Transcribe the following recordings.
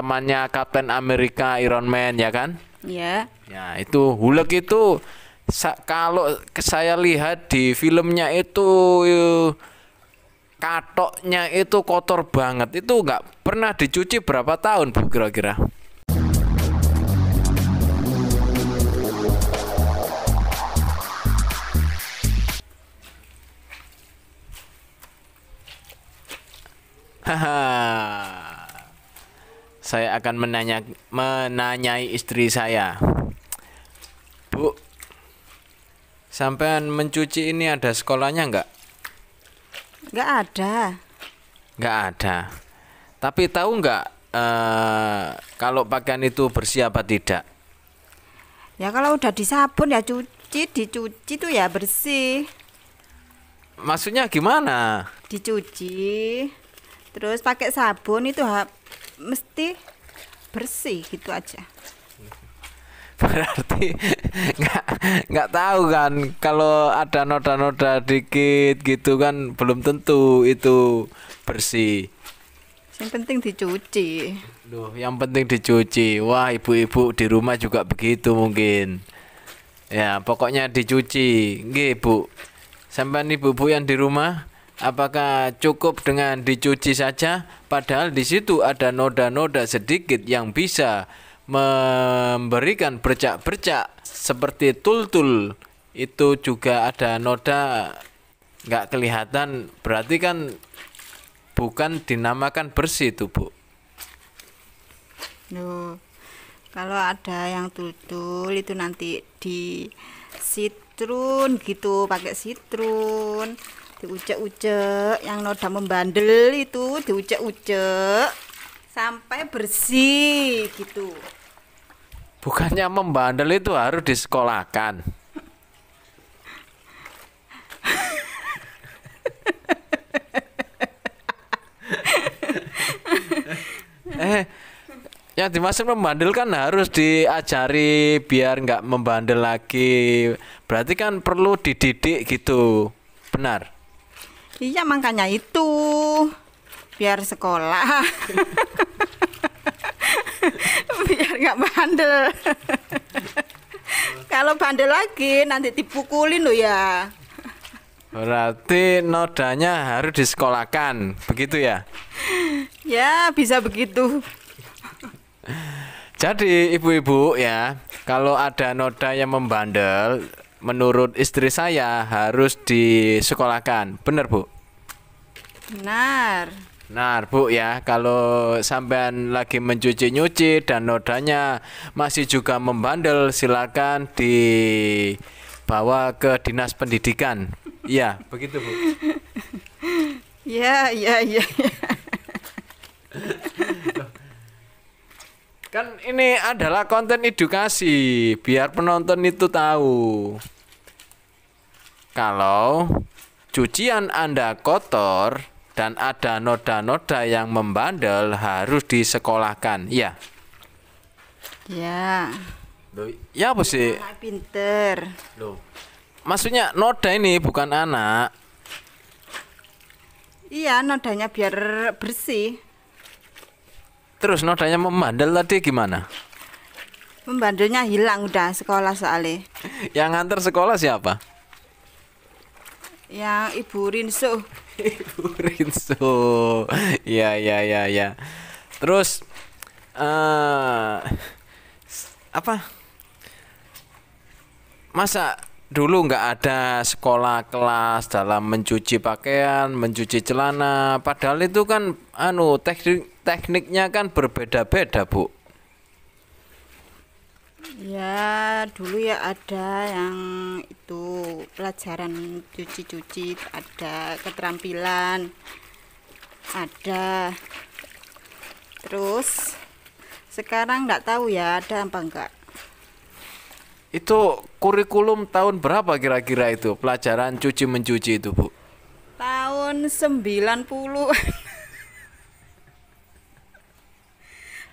temannya Kapten Amerika Iron Man ya kan? Iya. Ya, itu Hulk itu sa kalau saya lihat di filmnya itu katoknya itu kotor banget. Itu nggak pernah dicuci berapa tahun Bu kira-kira? Haha saya akan menanya, menanyai istri saya. Bu, sampean mencuci ini ada sekolahnya enggak enggak ada. enggak ada. Tapi tahu enggak eh, kalau pakaian itu bersih apa tidak? Ya kalau udah disabun ya cuci, dicuci tuh ya bersih. Maksudnya gimana? Dicuci, terus pakai sabun itu mesti bersih gitu aja berarti nggak nggak tahu kan kalau ada noda-noda dikit gitu kan belum tentu itu bersih yang penting dicuci Loh, yang penting dicuci wah ibu-ibu di rumah juga begitu mungkin ya pokoknya dicuci nggih bu sampai ibu-ibu yang di rumah Apakah cukup dengan dicuci saja? Padahal di situ ada noda-noda sedikit yang bisa memberikan bercak-bercak seperti tul-tul itu juga ada noda nggak kelihatan berarti kan bukan dinamakan bersih itu bu No. kalau ada yang tutul itu nanti di sitrun gitu pakai sitrun diucek-ucek yang noda membandel itu diucek-ucek sampai bersih gitu bukannya membandel itu harus disekolahkan eh yang dimaksud membandel kan harus diajari biar nggak membandel lagi berarti kan perlu dididik gitu benar Iya makanya itu biar sekolah. biar nggak bandel. Kalau bandel lagi nanti dipukulin lo ya. Berarti nodanya harus disekolahkan, begitu ya? Ya, bisa begitu. Jadi ibu-ibu ya, kalau ada noda yang membandel, menurut istri saya harus disekolahkan. Benar, Bu? Benar. Benar, Bu ya. Kalau sampean lagi mencuci-nyuci dan nodanya masih juga membandel, silakan dibawa ke Dinas Pendidikan. Ya, begitu, Bu. Ya, ya, ya. ya. Kan ini adalah konten edukasi biar penonton itu tahu. Kalau cucian Anda kotor dan ada noda-noda yang membandel harus disekolahkan. Ya. Ya. ya apa sih? Anak pinter. Loh. Maksudnya noda ini bukan anak. Iya, nodanya biar bersih. Terus nodanya membandel tadi gimana? Membandelnya hilang udah sekolah soalnya. Yang nganter sekolah siapa? Yang Ibu Rinso. Ibu Rinso. Iya, iya, iya, iya. Terus uh, apa? Masa dulu nggak ada sekolah kelas dalam mencuci pakaian, mencuci celana. Padahal itu kan anu teknik tekniknya kan berbeda-beda, Bu. Ya, dulu ya ada yang itu pelajaran cuci-cuci, ada keterampilan. Ada. Terus sekarang nggak tahu ya ada apa enggak. Itu kurikulum tahun berapa kira-kira itu pelajaran cuci mencuci itu, Bu? Tahun 90.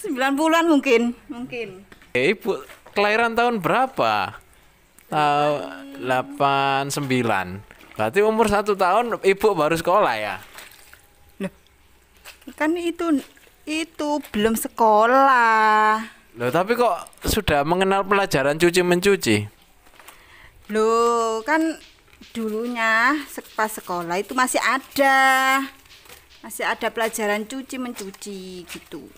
sembilan an mungkin, mungkin. Eh, Ibu kelahiran tahun berapa? Tahun sembilan Berarti umur satu tahun Ibu baru sekolah ya? Loh. Kan itu itu belum sekolah. Loh, tapi kok sudah mengenal pelajaran cuci mencuci? lo kan dulunya pas sekolah itu masih ada. Masih ada pelajaran cuci mencuci gitu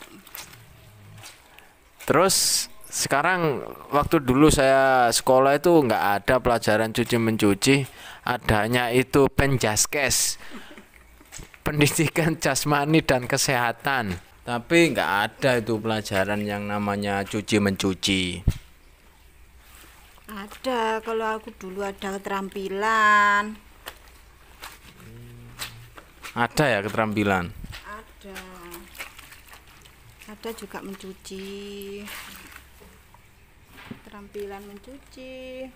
terus sekarang waktu dulu saya sekolah itu nggak ada pelajaran cuci mencuci adanya itu penjaskes pendidikan jasmani dan kesehatan tapi nggak ada itu pelajaran yang namanya cuci mencuci ada kalau aku dulu ada keterampilan ada ya keterampilan ada ada juga mencuci terampilan mencuci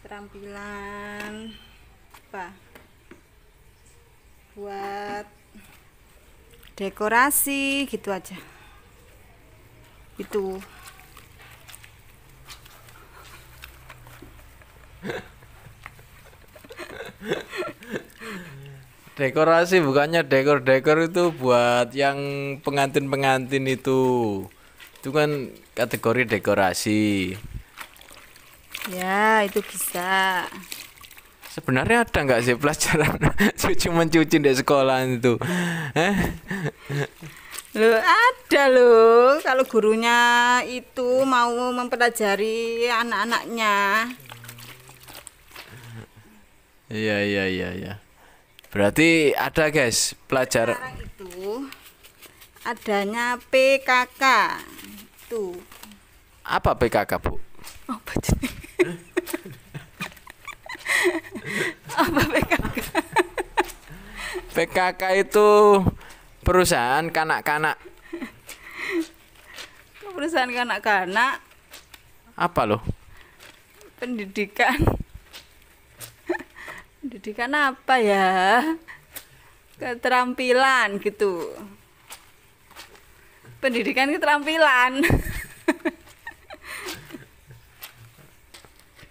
terampilan apa buat dekorasi gitu aja itu dekorasi bukannya dekor-dekor itu buat yang pengantin-pengantin itu itu kan kategori dekorasi ya itu bisa sebenarnya ada nggak sih pelajaran cuci mencuci di sekolah itu eh? lo ada lo kalau gurunya itu mau mempelajari anak-anaknya iya iya iya iya Berarti ada guys pelajar itu adanya PKK itu Apa PKK bu? Oh, Apa Apa PKK? PKK itu perusahaan kanak-kanak. Perusahaan kanak-kanak. Apa loh? Pendidikan pendidikan apa ya keterampilan gitu pendidikan keterampilan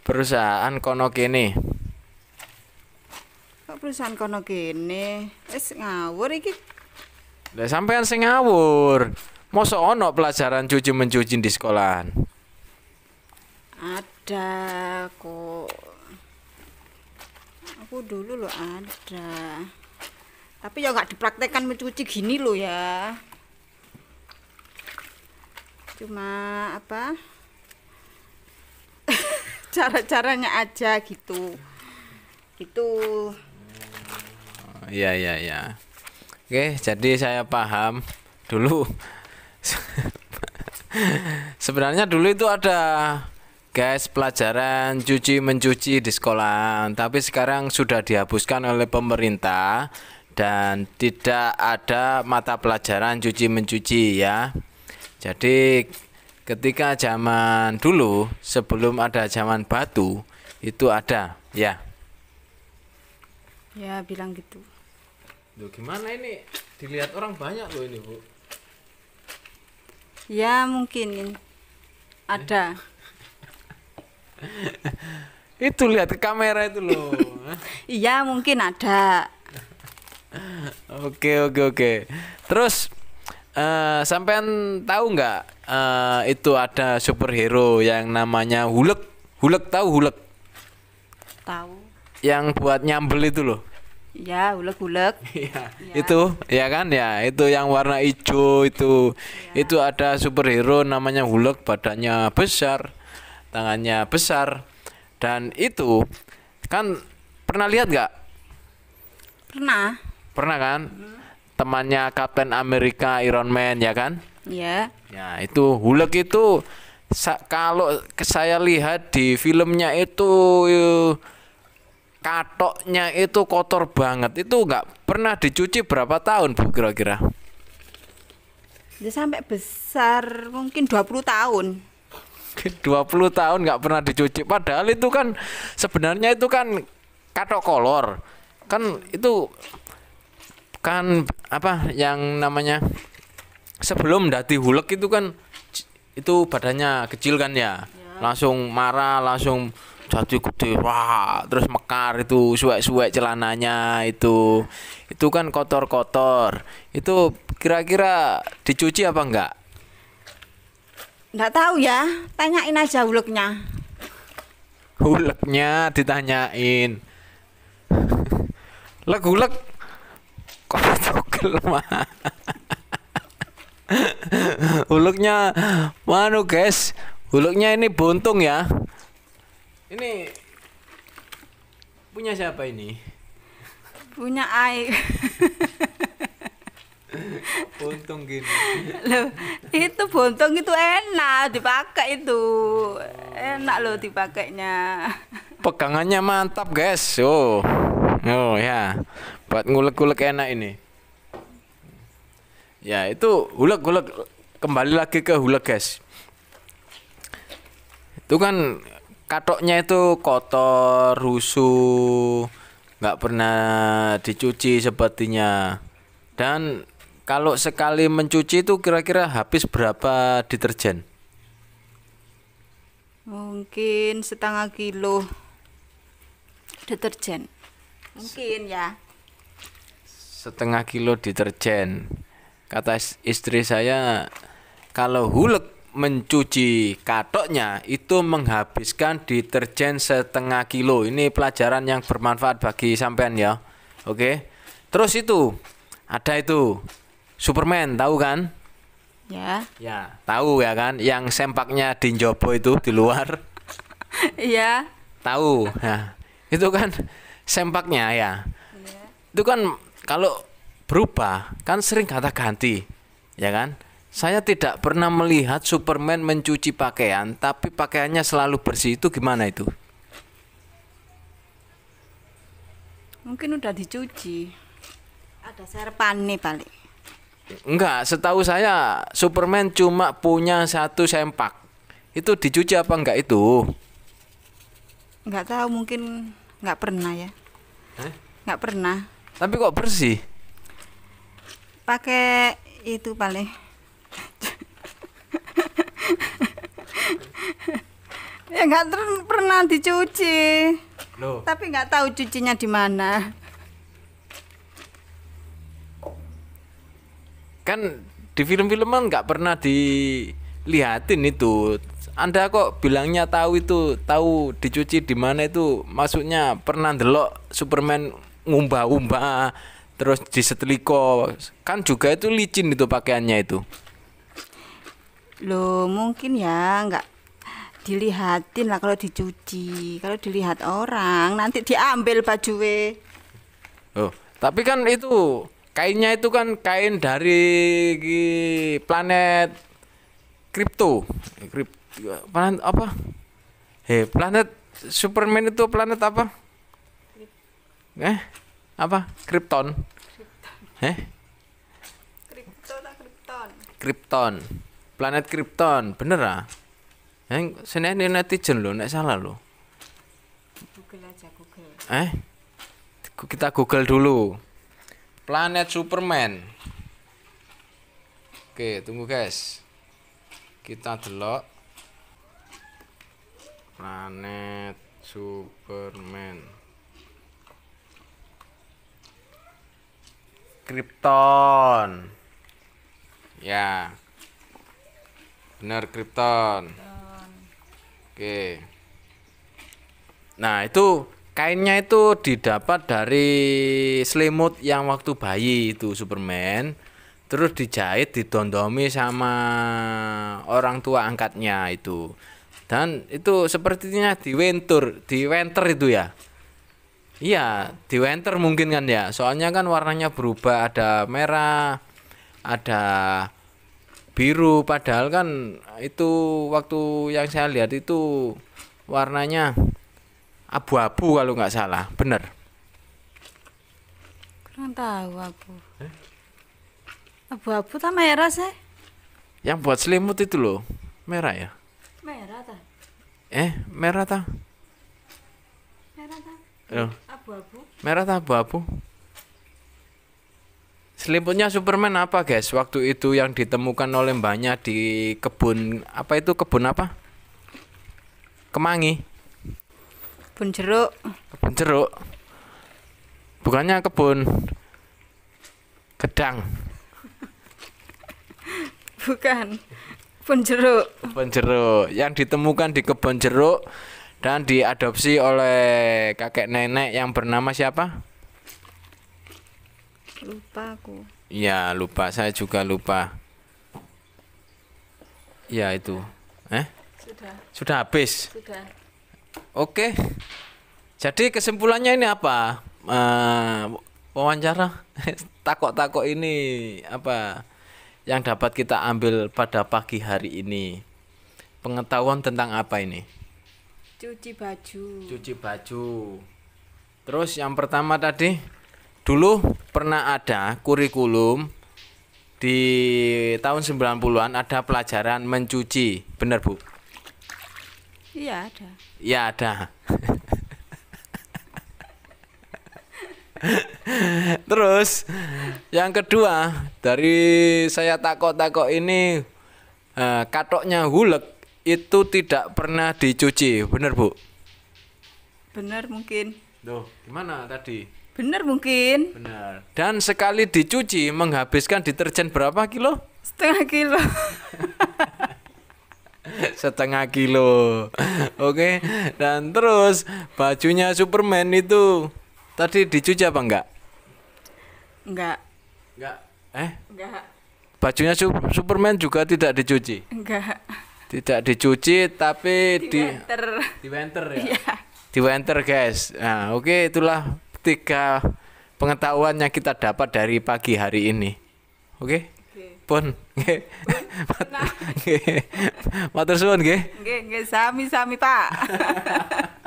perusahaan kono kini kok perusahaan kono kini Es ngawur iki udah sampean sing ngawur mosok ono pelajaran cuci mencuci di sekolahan ada kok aku dulu lo ada tapi ya nggak dipraktekkan mencuci gini lo ya cuma apa cara-caranya aja gitu gitu ya ya ya oke jadi saya paham dulu sebenarnya dulu itu ada guys pelajaran cuci mencuci di sekolah tapi sekarang sudah dihapuskan oleh pemerintah dan tidak ada mata pelajaran cuci mencuci ya jadi ketika zaman dulu sebelum ada zaman batu itu ada ya ya bilang gitu Loh, gimana ini dilihat orang banyak loh ini bu ya mungkin ada eh? itu lihat ke kamera itu loh iya mungkin ada oke oke oke terus uh, sampean tahu nggak uh, itu ada superhero yang namanya hulek hulek tahu hulek? tahu yang buat nyambel itu loh Ya, ulek-ulek. Iya. ya. Itu, ya kan ya, itu yang warna hijau itu. Ya. Itu ada superhero namanya hulek badannya besar tangannya besar dan itu kan pernah lihat gak? pernah pernah kan hmm. temannya Kapten Amerika Iron Man ya kan Iya. yeah. ya itu Hulk itu sa kalau saya lihat di filmnya itu katoknya itu kotor banget itu nggak pernah dicuci berapa tahun bu kira-kira dia ya, sampai besar mungkin 20 tahun 20 tahun nggak pernah dicuci padahal itu kan sebenarnya itu kan katok kolor kan itu kan apa yang namanya sebelum dati hulek itu kan itu badannya kecil kan ya, ya. langsung marah langsung jadi gede wah terus mekar itu suwek-suwek celananya itu itu kan kotor-kotor itu kira-kira dicuci apa enggak Enggak tahu ya, tanyain aja uleknya. Uleknya ditanyain. Lek ulek. kok togel mah. huleknya manu guys, uleknya ini buntung ya. Ini punya siapa ini? Punya air buntung gini. Loh, itu buntung itu enak dipakai itu. Enak loh dipakainya. Pegangannya mantap, guys. Oh. Oh ya. Buat ngulek-ngulek enak ini. Ya, itu hulek ulek kembali lagi ke hulek, guys. Itu kan katoknya itu kotor, rusuh, nggak pernah dicuci sepertinya. Dan kalau sekali mencuci itu kira-kira habis berapa deterjen? Mungkin setengah kilo deterjen. Mungkin ya. Setengah kilo deterjen. Kata istri saya kalau hulek mencuci katoknya itu menghabiskan deterjen setengah kilo. Ini pelajaran yang bermanfaat bagi sampean ya. Oke. Terus itu ada itu Superman tahu kan? Ya. Ya, tahu ya kan? Yang sempaknya di itu di luar. Iya. tahu. ya. itu kan sempaknya ya. ya. Itu kan kalau berubah kan sering kata ganti, ya kan? Saya tidak pernah melihat Superman mencuci pakaian, tapi pakaiannya selalu bersih. Itu gimana itu? Mungkin udah dicuci. Ada serpan nih balik. Enggak, setahu saya Superman cuma punya satu sempak. Itu dicuci apa enggak itu? Enggak tahu, mungkin enggak pernah ya. Eh? Enggak pernah. Tapi kok bersih? Pakai itu paling. ya enggak pernah dicuci. Loh. Tapi enggak tahu cucinya di mana. kan di film-film kan nggak pernah dilihatin itu anda kok bilangnya tahu itu tahu dicuci di mana itu maksudnya pernah delok Superman ngumbah-umbah terus diseteliko kan juga itu licin itu pakaiannya itu lo mungkin ya nggak dilihatin lah kalau dicuci kalau dilihat orang nanti diambil baju bajuwe oh tapi kan itu kainnya itu kan kain dari planet kripto eh, kripto planet apa heh planet Superman itu planet apa eh apa Krypton eh Krypton planet Krypton bener ah eh nih netizen loh nek salah loh Google eh kita Google dulu Planet Superman. Oke, tunggu guys. Kita delok Planet Superman. Krypton. Ya. bener Krypton. Oke. Nah, itu Kainnya itu didapat dari selimut yang waktu bayi itu Superman. Terus dijahit, didondomi sama orang tua angkatnya itu. Dan itu sepertinya di di winter itu ya. Iya, di winter mungkin kan ya. Soalnya kan warnanya berubah, ada merah, ada biru padahal kan itu waktu yang saya lihat itu warnanya abu-abu kalau nggak salah bener kurang tahu aku eh? abu-abu tak merah sih yang buat selimut itu loh merah ya merah ta? eh merah tak merah tak abu-abu merah tak abu-abu Selimutnya Superman apa guys? Waktu itu yang ditemukan oleh mbaknya di kebun apa itu kebun apa? Kemangi. Kebun jeruk. Kebun jeruk. Bukannya kebun gedang. Bukan. Kebun jeruk. Kebun jeruk yang ditemukan di kebun jeruk dan diadopsi oleh kakek nenek yang bernama siapa? Lupa aku. ya lupa. Saya juga lupa. Ya itu. Eh? Sudah. Sudah habis. Sudah. Oke. Jadi kesimpulannya ini apa? Uh, wawancara takok-takok ini apa yang dapat kita ambil pada pagi hari ini? Pengetahuan tentang apa ini? Cuci baju. Cuci baju. Terus yang pertama tadi dulu pernah ada kurikulum di tahun 90-an ada pelajaran mencuci, benar Bu? Iya ada. Iya ada. Terus yang kedua dari saya takut-takut ini uh, katoknya hulek itu tidak pernah dicuci, benar bu? Benar mungkin. Duh, gimana tadi? Bener mungkin. Bener. Dan sekali dicuci menghabiskan deterjen berapa kilo? Setengah kilo. setengah kilo oke okay? dan terus bajunya Superman itu tadi dicuci apa enggak enggak enggak eh enggak bajunya su Superman juga tidak dicuci enggak tidak dicuci tapi di winter. di winter ya yeah. Iya. winter guys nah oke okay, itulah tiga pengetahuan yang kita dapat dari pagi hari ini oke okay? pun nggih. Matur nah. suwun nggih. Nggih, sami-sami Pak.